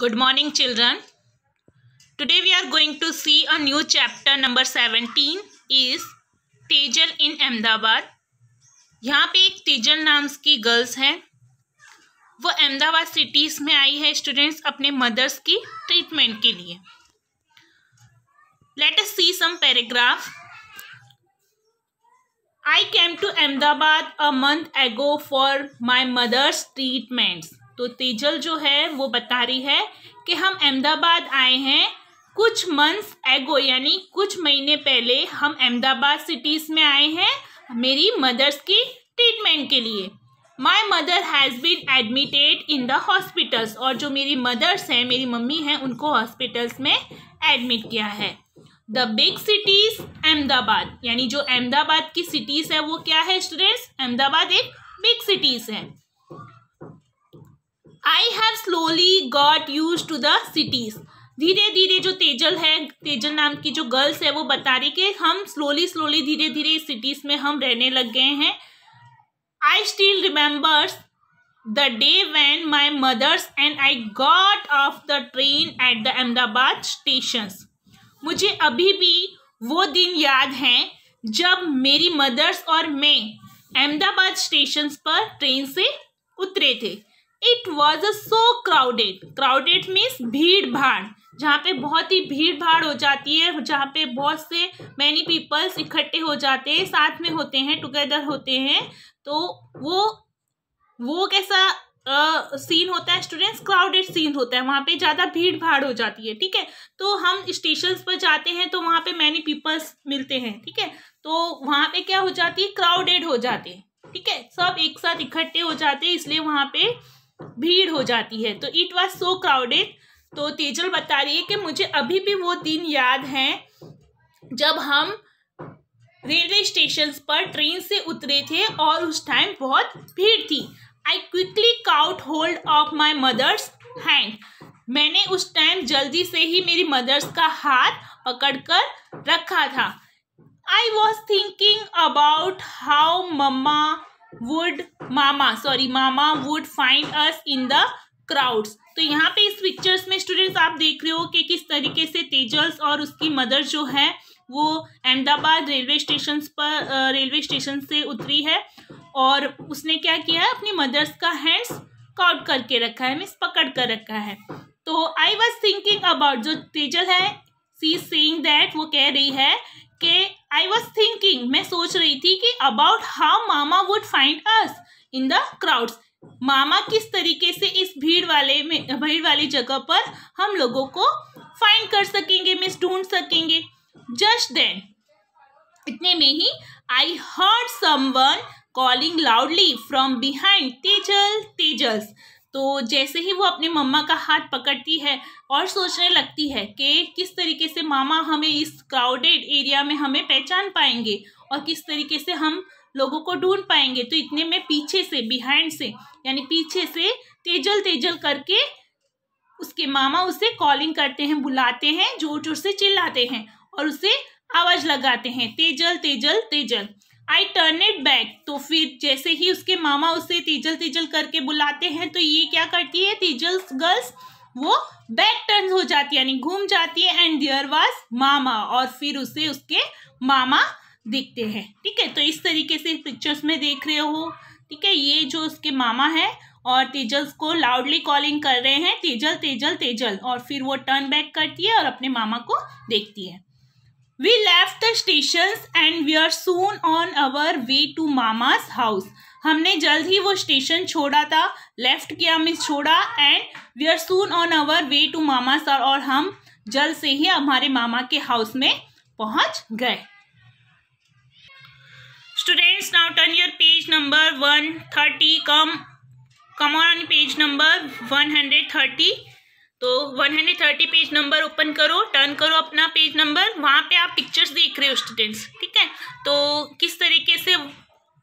Good morning children Today we are going to see a new chapter number 17 is Tejal in Ahmedabad यहाँ पे एक तेजल नाम्स की girls है वो अहमदाबाद सिटीज़ में आई है स्टूडेंट्स अपने मदर्स की ट्रीटमेंट के लिए let us see some paragraph I came to Ahmedabad a month ago for my mother's treatments तो तेजल जो है वो बता रही है कि हम अहमदाबाद आए हैं कुछ मंथ्स एगो यानी कुछ महीने पहले हम अहमदाबाद सिटीज़ में आए हैं मेरी मदर्स की ट्रीटमेंट के लिए my mother has been admitted in the hospitals और जो मेरी मदर्स हैं मेरी मम्मी हैं उनको हॉस्पिटल्स में एडमिट किया है द बिग सिटीज़ अहमदाबाद यानी जो अहमदाबाद की सिटीज़ है वो क्या है स्टूडेंट्स अहमदाबाद एक बिग सिटीज़ है I have slowly got use to the cities धीरे धीरे जो तेजल है तेजल नाम की जो गर्ल्स है वो बता रही कि हम स्लोली स्लोली धीरे धीरे इस सिटीज़ में हम रहने लग गए हैं I still remembers the day when my mothers and I got off the train at the Ahmedabad station मुझे अभी भी वो दिन याद हैं जब मेरी मदर्स और मैं अहमदाबाद स्टेशन पर ट्रेन से उतरे थे it was so crowded crowded means भीड़ भाड़ जहाँ पे बहुत ही भीड़ भाड़ हो जाती है जहाँ पे बहुत से मैनी पीपल्स इकट्ठे हो जाते हैं साथ में होते हैं टुगेदर होते हैं तो वो वो कैसा सीन uh, होता है स्टूडेंट्स क्राउडेड सीन होता है वहाँ पे ज़्यादा भीड़ भाड़ हो जाती है ठीक है तो हम स्टेशन पर जाते हैं तो वहाँ पे मैनी पीपल्स मिलते हैं ठीक है तो वहाँ पे क्या हो जाती है क्राउडेड हो जाते हैं ठीक है सब एक साथ इकट्ठे हो जाते हैं इसलिए वहाँ पे भीड़ हो जाती है तो इट वॉज सो क्राउडेड तो तेजल बता रही है कि मुझे अभी भी वो दिन याद हैं जब हम रेलवे स्टेशन पर ट्रेन से उतरे थे और उस टाइम बहुत भीड़ थी I quickly caught hold of my mother's hand मैंने उस टाइम जल्दी से ही मेरी मदर्स का हाथ पकड़ कर रखा था I was thinking about how mamma would mama sorry mama would find us in the crowds तो यहाँ पे इस पिक्चर्स में स्टूडेंट्स आप देख रहे हो कि किस तरीके से तेजल्स और उसकी मदर जो है वो अहमदाबाद रेलवे स्टेशन पर रेलवे स्टेशन से उतरी है और उसने क्या किया है अपनी मदर्स का हैंड्स काउट करके रखा है मिस पकड़ कर रखा है तो आई वॉज थिंकिंग अबाउट जो तेजल है सी सेंग दैट वो कह रही है कि आई वॉज थिंकिंग मैं सोच रही थी कि about how mama would find us in the crowds मामा किस तरीके से इस भीड़ वाले में भीड़ वाली जगह पर हम लोगों को फाइंड कर सकेंगे मिस ढूंढ सकेंगे जस्ट देन इतने में ही I heard someone calling loudly from behind Tejal Tejals तो जैसे ही वो अपने मम्मा का हाथ पकड़ती है और सोचने लगती है कि किस तरीके से मामा हमें इस क्राउडेड एरिया में हमें पहचान पाएंगे और किस तरीके से हम लोगों को ढूंढ पाएंगे तो इतने में पीछे से बिहाइंड से यानी पीछे से तेजल तेजल करके उसके मामा उसे कॉलिंग करते हैं बुलाते हैं जोर जोर से चिल्लाते हैं और उसे आवाज़ लगाते हैं Tejal Tejal Tejal I turn it back तो फिर जैसे ही उसके मामा उसे तीजल तीजल करके बुलाते हैं तो ये क्या करती है तीजल गर्ल्स वो बैक टर्न हो जाती है यानी घूम जाती है एंड देयर वॉज मामा और फिर उसे उसके मामा दिखते हैं ठीक है तो इस तरीके से पिक्चर्स में देख रहे हो ठीक है ये जो उसके मामा है और तेजल्स को लाउडली कॉलिंग कर रहे हैं तेजल तेजल तेजल और फिर वो टर्न बैक करती है और अपने मामा को देखती है We left the stations and we are soon on our way to mama's house. हमने जल्द ही वो स्टेशन छोड़ा था लेफ्ट किया मिस छोड़ा and we are soon on our way to mama sir और हम जल्द से ही हमारे मामा के हाउस में पहुंच गए students now turn your page number one thirty come come on page number one hundred thirty तो 130 पेज नंबर ओपन करो टर्न करो अपना पेज नंबर वहाँ पे आप पिक्चर्स देख रहे हो स्टूडेंट्स ठीक है तो किस तरीके से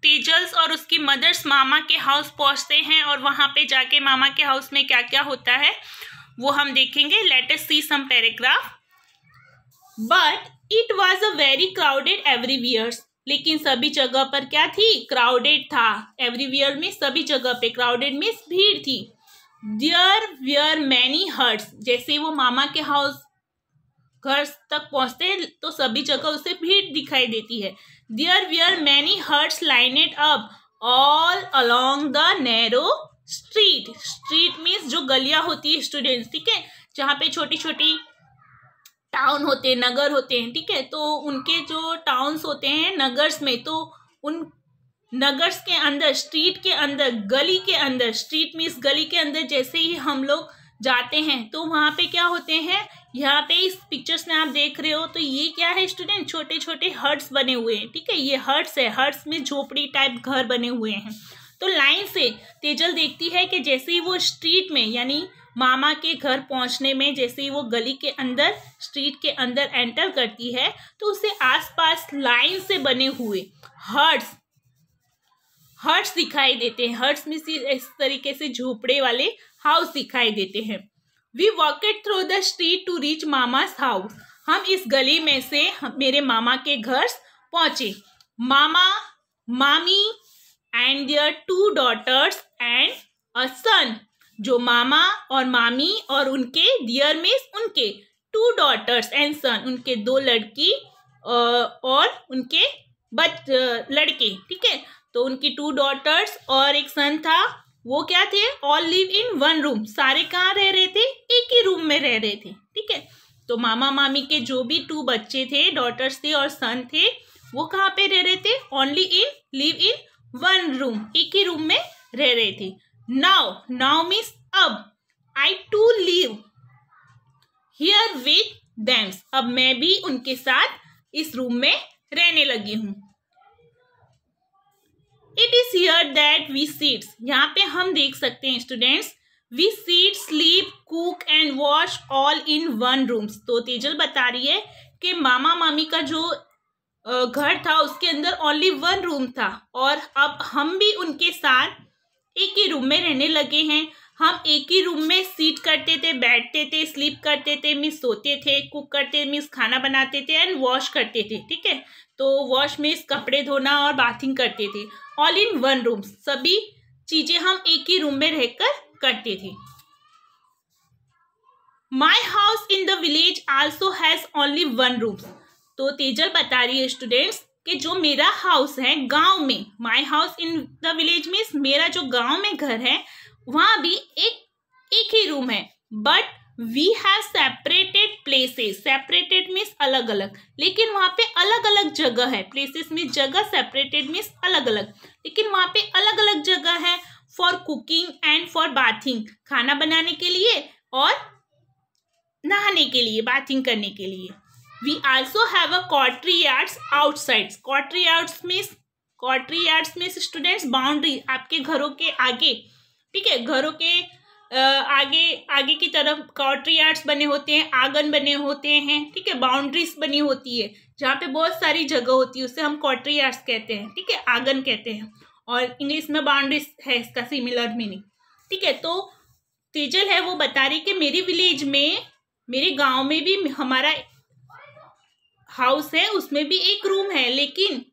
तेजल्स और उसकी मदर्स मामा के हाउस पहुँचते हैं और वहाँ पे जाके मामा के हाउस में क्या क्या होता है वो हम देखेंगे latest see some paragraph but it was a very crowded everywheres लेकिन सभी जगह पर क्या थी क्राउडेड था एवरीवियर में सभी जगह पे क्राउडेड मीन्स भीड़ थी देयर वेयर मैनी हर्ट्स जैसे वो मामा के हाउस घर तक पहुंचते हैं तो सभी जगह उसे भीड़ दिखाई देती है there were many huts line it up all along the narrow street street means जो गलियां होती है स्टूडेंट्स ठीक है जहाँ पे छोटी छोटी टाउन होते हैं नगर होते हैं ठीक है तो उनके जो टाउन्स होते हैं नगर्स में तो उन नगर्स के अंदर स्ट्रीट के अंदर गली के अंदर स्ट्रीट मीन्स गली के अंदर जैसे ही हम लोग जाते हैं तो वहाँ पे क्या होते हैं यहाँ पे इस पिक्चर्स में आप देख रहे हो तो ये क्या है स्टूडेंट छोटे छोटे हर्ट्स बने हुए हैं ठीक है ये हर्ट्स है हर्ट्स में झोपड़ी टाइप घर बने हुए हैं तो लाइन से तेजल देखती है कि जैसे ही वो स्ट्रीट में यानी मामा के घर पहुंचने में जैसे ही वो गली के अंदर स्ट्रीट के अंदर एंटर करती है तो उसे आसपास लाइन से बने हुए हर्ट्स हर्ट्स दिखाई देते हैं हर्ट्स में से इस तरीके से झोपड़े वाले हाउस दिखाई देते हैं we walked through the street to reach mama house हम इस गली में से मेरे मामा के घर पहुंचे mama mami and their two daughters and a son जो मामा और मामी और उनके डियर मिस उनके टू डॉटर्स एंड सन उनके दो लड़की और उनके बच लड़के ठीक है तो उनकी टू डॉटर्स और एक सन था वो क्या थे all live in one room सारे कहाँ रह रहे थे एक ही रूम में रह रहे थे ठीक है तो मामा मामी के जो भी टू बच्चे थे डॉटर्स थे और सन थे वो कहाँ पे रह रहे थे only in live in one room एक ही रूम में रह रहे थे नाउ नाउ मीन्स अब I too live here with them अब मैं भी उनके साथ इस रूम में रहने लगी हूँ it is here that we seeds यहाँ पे हम देख सकते हैं students we sit sleep cook and wash all in one rooms तो तेजल बता रही है कि मामा मामी का जो घर था उसके अंदर ओनली वन रूम था और अब हम भी उनके साथ एक ही रूम में रहने लगे हैं हम एक ही रूम में सीट करते थे बैठते थे स्लीप करते थे मिस सोते थे कुक करते मिस खाना बनाते थे एंड वॉश करते थे ठीक है तो वॉश मिस कपड़े धोना और बाथिंग करते थे ऑल इन वन रूम सभी चीज़ें हम एक ही रूम में रहकर करते थे my house in the village also has only one room तो तेजल बता रही है स्टूडेंट्स कि जो मेरा हाउस है गांव में my house in the village means मेरा जो गांव में घर है वहाँ भी एक एक ही रूम है but we have separated places separated means अलग अलग लेकिन वहां पे अलग अलग जगह है प्लेसेस में जगह सेपरेटेड मीन्स अलग अलग लेकिन वहाँ पे अलग अलग जगह है for cooking and for bathing खाना बनाने के लिए और नहाने के लिए बाथिंग करने के लिए we also have a courtyards outside courtyards means courtyards means students boundary आपके घरों के आगे ठीक है घरों के आगे आगे की तरफ कॉटरी यार्ड्स बने होते हैं आंगन बने होते हैं ठीक है बाउंड्रीज बनी होती है जहाँ पे बहुत सारी जगह होती है उसे हम कॉटरी यार्ड्स कहते हैं ठीक है आंगन कहते हैं और इंग्लिश में बाउंड्रीज है इसका सिमिलर मीनिंग ठीक है तो तेजल है वो बता रही कि मेरी विलेज में मेरे गांव में भी हमारा हाउस है उसमें भी एक रूम है लेकिन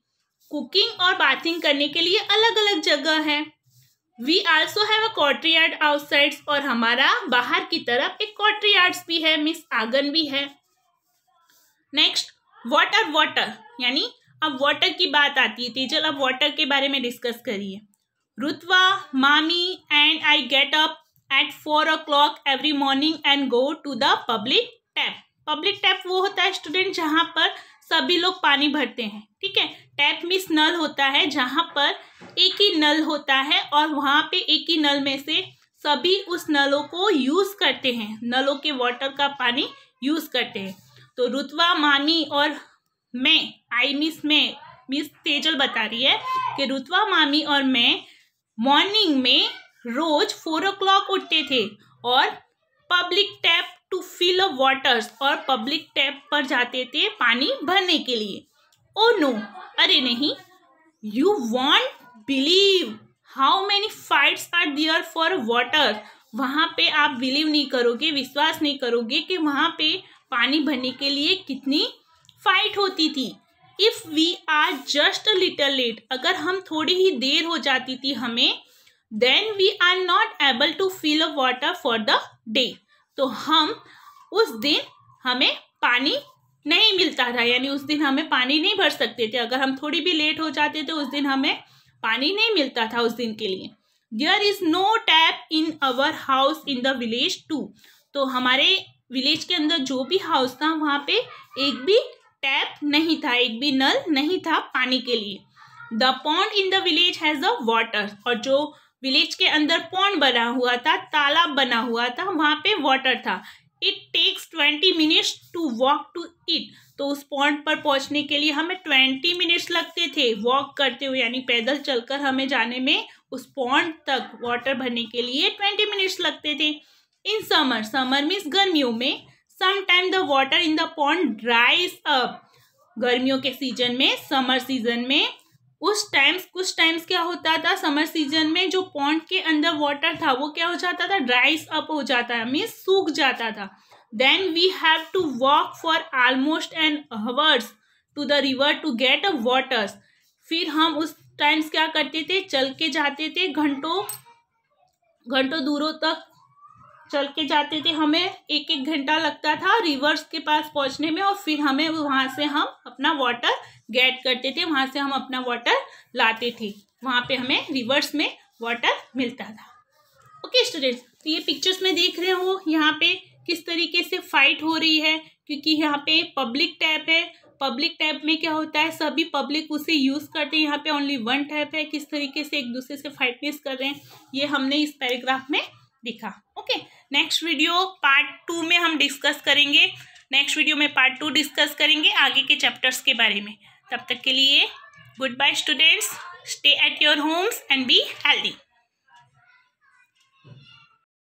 कुकिंग और बाथिंग करने के लिए अलग अलग जगह है we also have a courtyard outside और हमारा बाहर की तरफ एक कॉटरियार्ड्स भी है मिस आंगन भी है नेक्स्ट वाटर वाटर यानी अब वाटर की बात आती है तेजल अब वाटर के बारे में डिस्कस करिए Rutwa mami and I get up at four o'clock every morning and go to the public tap public tap वो होता है स्टूडेंट जहाँ पर सभी लोग पानी भरते हैं ठीक है टैप मिस नल होता है जहाँ पर एक ही नल होता है और वहाँ पे एक ही नल में से सभी उस नलों को यूज़ करते हैं नलों के वाटर का पानी यूज़ करते हैं तो रुतवा मामी और मैं आई मिस मैं मिस तेजल बता रही है कि रुतवा मामी और मैं मॉर्निंग में रोज़ फोर ओ उठते थे और public tap to fill a waters और पब्लिक टैप पर जाते थे पानी भरने के लिए ओ oh नो अरे नहीं you won't believe how many fights are there for water वहाँ पे आप बिलीव नहीं करोगे विश्वास नहीं करोगे कि वहाँ पे पानी भरने के लिए कितनी फाइट होती थी if we are just little late अगर हम थोड़ी ही देर हो जाती थी हमें then we are not able to fill a water for the day तो हम उस दिन हमें पानी नहीं मिलता था यानी उस दिन हमें पानी नहीं भर सकते थे अगर हम थोड़ी भी लेट हो जाते तो उस दिन हमें पानी नहीं मिलता था उस दिन के लिए there is no tap in our house in the village too तो हमारे विलेज के अंदर जो भी हाउस था वहाँ पे एक भी टैप नहीं था एक भी नल नहीं था पानी के लिए the pond in the village has a water और जो विलेज के अंदर पॉन्ड बना हुआ था तालाब बना हुआ था वहाँ पे वाटर था it takes twenty minutes to walk to it तो उस पॉइंट पर पहुंचने के लिए हमें ट्वेंटी मिनट्स लगते थे वॉक करते हुए यानी पैदल चलकर हमें जाने में उस पॉन्ड तक वाटर भरने के लिए ट्वेंटी मिनट्स लगते थे इन समर समर मीन्स गर्मियों में sometime the water in the pond dries up गर्मियों के सीजन में समर सीजन में उस टाइम्स कुछ टाइम्स क्या होता था समर सीजन में जो पॉन्ड के अंदर वाटर था वो क्या हो जाता था ड्राइस अप हो जाता है मीन्स सूख जाता था then we have to walk for almost an hours to the river to get a waters फिर हम उस टाइम्स क्या करते थे चल के जाते थे घंटों घंटों दूरों तक चल के जाते थे हमें एक एक घंटा लगता था रिवर्स के पास पहुंचने में और फिर हमें वहाँ से हम अपना वाटर गेट करते थे वहाँ से हम अपना वाटर लाते थे वहाँ पे हमें रिवर्स में वाटर मिलता था ओके स्टूडेंट्स तो ये पिक्चर्स में देख रहे हो यहाँ पे किस तरीके से फाइट हो रही है क्योंकि यहाँ पे पब्लिक टैप है पब्लिक टैप में क्या होता है सभी पब्लिक उसे यूज़ करते हैं यहाँ पे ओनली वन टैप है किस तरीके से एक दूसरे से फाइटनेस कर रहे हैं ये हमने इस पैराग्राफ में दिखा okay next video part two में हम डिस्कस करेंगे नेक्स्ट वीडियो में पार्ट टू डिस्कस करेंगे आगे के चैप्टर्स के बारे में तब तक के लिए good bye students stay at your homes and be healthy